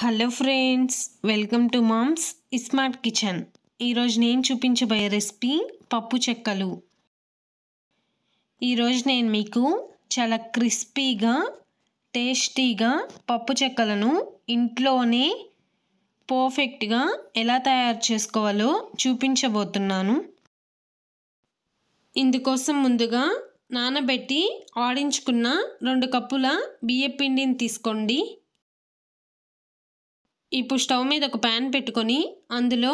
hello friends welcome to moms smart kitchen ఈరోజు నేను చూపించబోయే రెసిపీ పప్పు చెక్కలు ఈరోజు నేను మీకు చాలా క్రిస్పీగా టేస్టీగా పప్పు చెక్కలను ఇంట్లోనే పర్ఫెక్ట్గా ఎలా తయారు చేసుకోవాలో చూపించబోతున్నాను ఇందుకోసం ముందుగా నానబెట్టి ఆడించుకున్న రెండు కప్పుల బియ్యపిండిని తీసుకోండి ఇప్పుడు స్టవ్ మీద ఒక ప్యాన్ పెట్టుకొని అందులో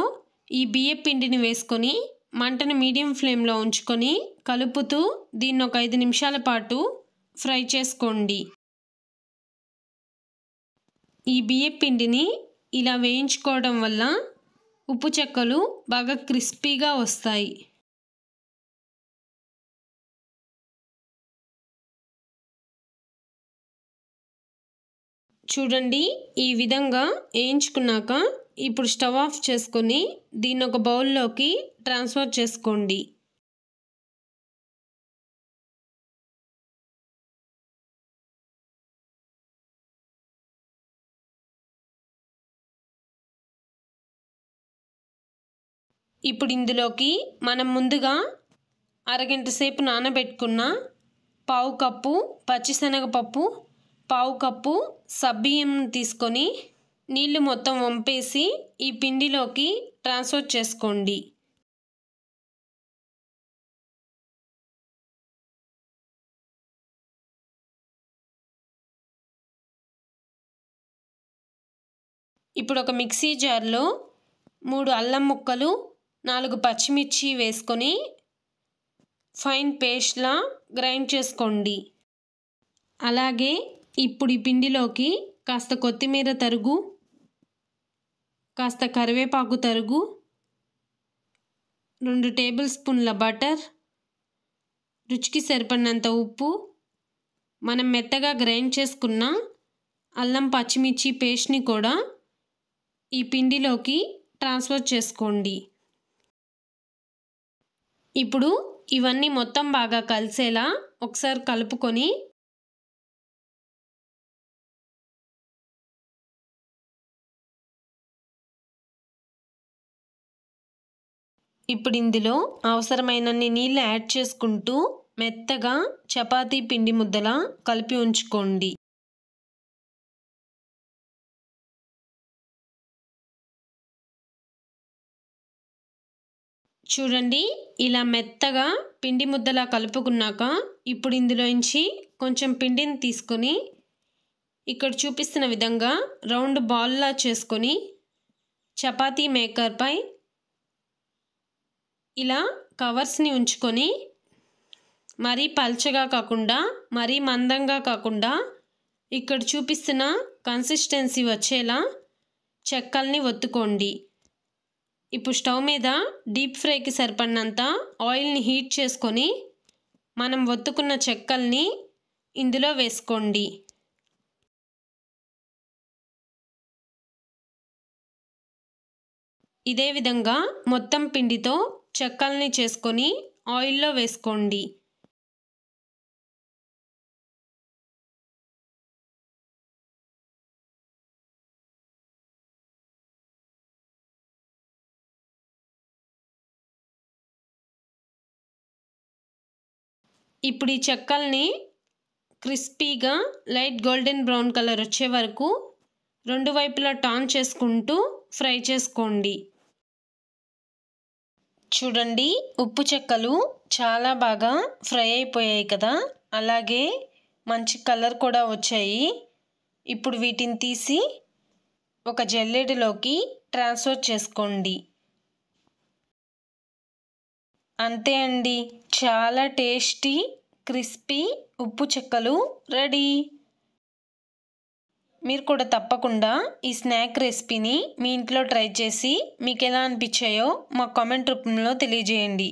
ఈ బియ్యం పిండిని వేసుకొని మంటను మీడియం ఫ్లేమ్లో ఉంచుకొని కలుపుతూ దీన్ని ఒక ఐదు నిమిషాల పాటు ఫ్రై చేసుకోండి ఈ బియ్యం పిండిని ఇలా వేయించుకోవడం వల్ల ఉప్పు చెక్కలు బాగా క్రిస్పీగా వస్తాయి చూడండి ఈ విధంగా వేయించుకున్నాక ఇప్పుడు స్టవ్ ఆఫ్ చేసుకొని దీన్ని ఒక బౌల్లోకి ట్రాన్స్ఫర్ చేసుకోండి ఇప్పుడు ఇందులోకి మనం ముందుగా అరగంట సేపు నానబెట్టుకున్న పావు కప్పు పచ్చిశనగపప్పు పావు కప్పు సబ్బియ్యం తీసుకొని నీళ్ళు మొత్తం వంపేసి ఈ పిండిలోకి ట్రాన్స్ఫర్ చేసుకోండి ఇప్పుడు ఒక మిక్సీ జార్లో మూడు అల్లం ముక్కలు నాలుగు పచ్చిమిర్చి వేసుకొని ఫైన్ పేస్ట్లా గ్రైండ్ చేసుకోండి అలాగే ఇప్పుడు ఈ పిండిలోకి కాస్త కొత్తిమీర తరుగు కాస్త కరివేపాకు తరుగు రెండు టేబుల్ స్పూన్ల బటర్ రుచికి సరిపడినంత ఉప్పు మనం మెత్తగా గ్రైండ్ చేసుకున్న అల్లం పచ్చిమిర్చి పేస్ట్ని కూడా ఈ పిండిలోకి ట్రాన్స్ఫర్ చేసుకోండి ఇప్పుడు ఇవన్నీ మొత్తం బాగా కలిసేలా ఒకసారి కలుపుకొని ఇప్పుడు ఇందులో అవసరమైనన్ని నీళ్ళు యాడ్ చేసుకుంటూ మెత్తగా చపాతీ పిండి ముద్దలా కలిపి ఉంచుకోండి చూడండి ఇలా మెత్తగా పిండి ముద్దలా కలుపుకున్నాక ఇప్పుడు ఇందులోంచి కొంచెం పిండిని తీసుకొని ఇక్కడ చూపిస్తున్న విధంగా రౌండ్ బాల్లా చేసుకొని చపాతీ మేకర్పై ఇలా కవర్స్ని ఉంచుకొని మరీ పల్చగా కాకుండా మరీ మందంగా కాకుండా ఇక్కడ చూపిస్తున్న కన్సిస్టెన్సీ వచ్చేలా చెక్కల్ని ఒత్తుకోండి ఇప్పుడు స్టవ్ మీద డీప్ ఫ్రైకి సరిపడినంత ఆయిల్ని హీట్ చేసుకొని మనం ఒత్తుకున్న చెక్కల్ని ఇందులో వేసుకోండి ఇదే విధంగా మొత్తం పిండితో చెక్కల్ని చేసుకొని ఆయిల్లో వేసుకోండి ఇప్పుడు ఈ చెక్కల్ని క్రిస్పీగా లైట్ గోల్డెన్ బ్రౌన్ కలర్ వచ్చే వరకు రెండు వైపులా టాన్ చేసుకుంటూ ఫ్రై చేసుకోండి చూడండి ఉప్పు చెక్కలు చాలా బాగా ఫ్రై అయిపోయాయి కదా అలాగే మంచి కలర్ కూడా వచ్చాయి ఇప్పుడు వీటిని తీసి ఒక జల్లెడలోకి ట్రాన్స్ఫర్ చేసుకోండి అంతే అండి చాలా టేస్టీ క్రిస్పీ ఉప్పు చెక్కలు రెడీ మీరు కూడా తప్పకుండా ఈ స్నాక్ రెసిపీని మీ ఇంట్లో ట్రై చేసి మీకు ఎలా అనిపించాయో మా కామెంట్ రూపంలో తెలియజేయండి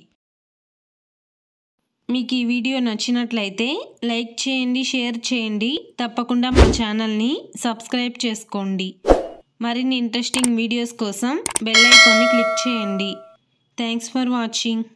మీకు ఈ వీడియో నచ్చినట్లయితే లైక్ చేయండి షేర్ చేయండి తప్పకుండా మా ఛానల్ని సబ్స్క్రైబ్ చేసుకోండి మరిన్ని ఇంట్రెస్టింగ్ వీడియోస్ కోసం బెల్ ఐకాన్ని క్లిక్ చేయండి థ్యాంక్స్ ఫర్ వాచింగ్